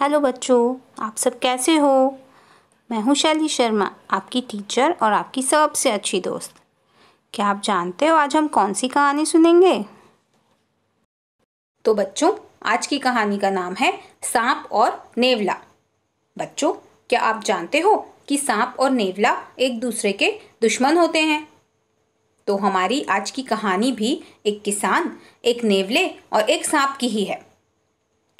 hello बच्चों आप सब कैसे हो मैं हूं शैली शर्मा आपकी टीचर और आपकी सबसे अच्छी दोस्त क्या आप जानते हो आज हम कौन सी कहानी सुनेंगे तो बच्चों आज की कहानी का नाम है सांप और नेवला बच्चों क्या आप जानते हो कि सांप और नेवला एक दूसरे के दुश्मन होते हैं तो हमारी आज की कहानी भी एक किसान एक नेवले और एक सांप की ही है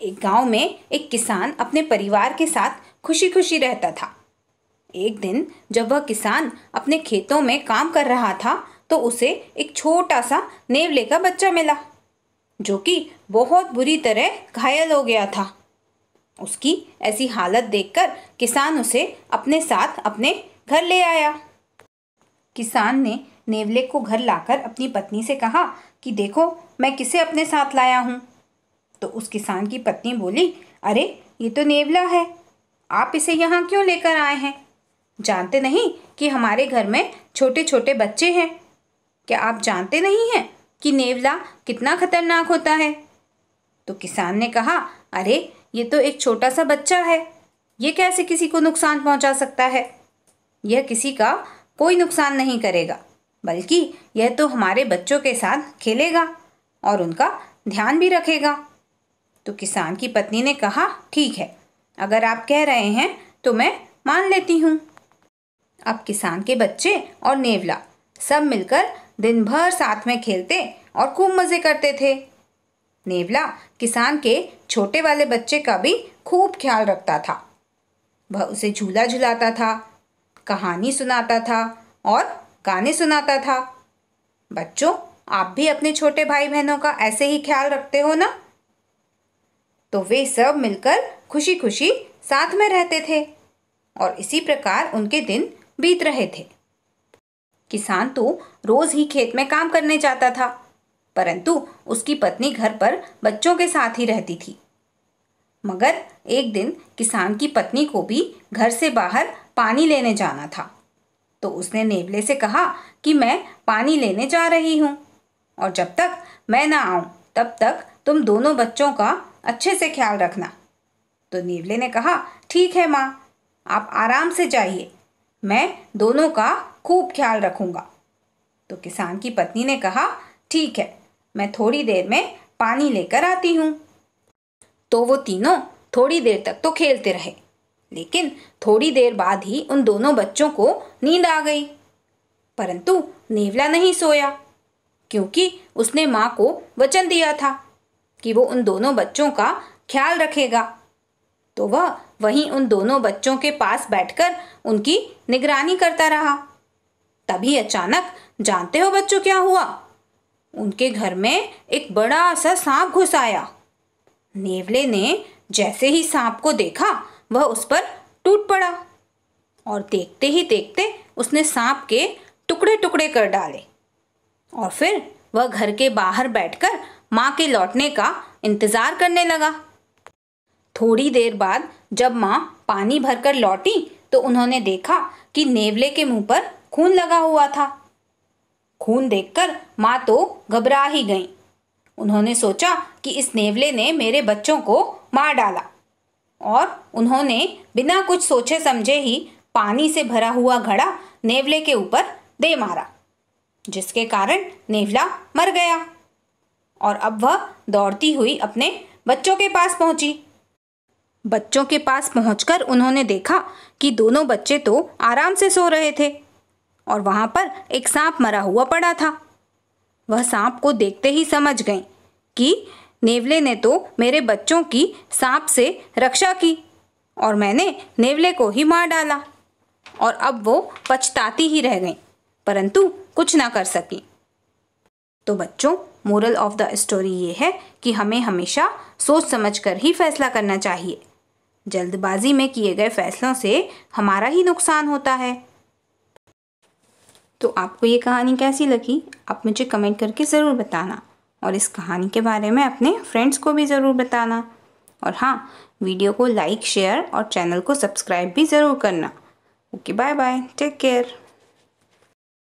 एक गांव में एक किसान अपने परिवार के साथ खुशी खुशी रहता था एक दिन जब वह किसान अपने खेतों में काम कर रहा था तो उसे एक छोटा सा नेवले का बच्चा मिला जो कि बहुत बुरी तरह घायल हो गया था उसकी ऐसी हालत देखकर किसान उसे अपने साथ अपने घर ले आया किसान ने नेवले को घर लाकर अपनी पत्नी से कहा कि देखो मैं किसे अपने साथ लाया हूँ तो उस किसान की पत्नी बोली अरे ये तो नेवला है आप इसे यहाँ क्यों लेकर आए हैं जानते नहीं कि हमारे घर में छोटे छोटे बच्चे हैं क्या आप जानते नहीं हैं कि नेवला कितना खतरनाक होता है तो किसान ने कहा अरे ये तो एक छोटा सा बच्चा है ये कैसे किसी को नुकसान पहुंचा सकता है यह किसी का कोई नुकसान नहीं करेगा बल्कि यह तो हमारे बच्चों के साथ खेलेगा और उनका ध्यान भी रखेगा तो किसान की पत्नी ने कहा ठीक है अगर आप कह रहे हैं तो मैं मान लेती हूँ अब किसान के बच्चे और नेवला सब मिलकर दिन भर साथ में खेलते और खूब मज़े करते थे नेवला किसान के छोटे वाले बच्चे का भी खूब ख्याल रखता था वह उसे झूला झुलाता था कहानी सुनाता था और गाने सुनाता था बच्चों आप भी अपने छोटे भाई बहनों का ऐसे ही ख्याल रखते हो ना तो वे सब मिलकर खुशी खुशी साथ में रहते थे और इसी प्रकार उनके दिन बीत रहे थे किसान तो रोज ही खेत में काम करने जाता था परंतु उसकी पत्नी घर पर बच्चों के साथ ही रहती थी मगर एक दिन किसान की पत्नी को भी घर से बाहर पानी लेने जाना था तो उसने नेवले से कहा कि मैं पानी लेने जा रही हूँ और जब तक मैं ना आऊँ तब तक तुम दोनों बच्चों का अच्छे से ख्याल रखना तो नेवले ने कहा ठीक है माँ आप आराम से जाइए मैं दोनों का खूब ख्याल रखूँगा तो किसान की पत्नी ने कहा ठीक है मैं थोड़ी देर में पानी लेकर आती हूँ तो वो तीनों थोड़ी देर तक तो खेलते रहे लेकिन थोड़ी देर बाद ही उन दोनों बच्चों को नींद आ गई परंतु नेवला नहीं सोया क्योंकि उसने माँ को वचन दिया था कि वो उन दोनों बच्चों का ख्याल रखेगा तो वह वहीं उन दोनों बच्चों के पास बैठकर उनकी निगरानी करता रहा तभी अचानक जानते हो बच्चों क्या हुआ उनके घर में एक बड़ा सा सांप घुस आया नेवले ने जैसे ही सांप को देखा वह उस पर टूट पड़ा और देखते ही देखते उसने सांप के टुकड़े टुकड़े कर डाले और फिर वह घर के बाहर बैठकर माँ के लौटने का इंतज़ार करने लगा थोड़ी देर बाद जब माँ पानी भरकर लौटी तो उन्होंने देखा कि नेवले के मुंह पर खून लगा हुआ था खून देखकर माँ तो घबरा ही गई उन्होंने सोचा कि इस नेवले ने मेरे बच्चों को मार डाला और उन्होंने बिना कुछ सोचे समझे ही पानी से भरा हुआ घड़ा नेवले के ऊपर दे मारा जिसके कारण नेवला मर गया और अब वह दौड़ती हुई अपने बच्चों के पास पहुंची बच्चों के पास पहुंचकर उन्होंने देखा कि दोनों बच्चे तो आराम से सो रहे थे और वहां पर एक सांप मरा हुआ पड़ा था वह सांप को देखते ही समझ गई कि नेवले ने तो मेरे बच्चों की सांप से रक्षा की और मैंने नेवले को ही मार डाला और अब वो पछताती ही रह गई परंतु कुछ ना कर सकी तो बच्चों मोरल ऑफ द स्टोरी ये है कि हमें हमेशा सोच समझ कर ही फैसला करना चाहिए जल्दबाजी में किए गए फैसलों से हमारा ही नुकसान होता है तो आपको ये कहानी कैसी लगी आप मुझे कमेंट करके ज़रूर बताना और इस कहानी के बारे में अपने फ्रेंड्स को भी ज़रूर बताना और हाँ वीडियो को लाइक शेयर और चैनल को सब्सक्राइब भी ज़रूर करना okay bye bye take care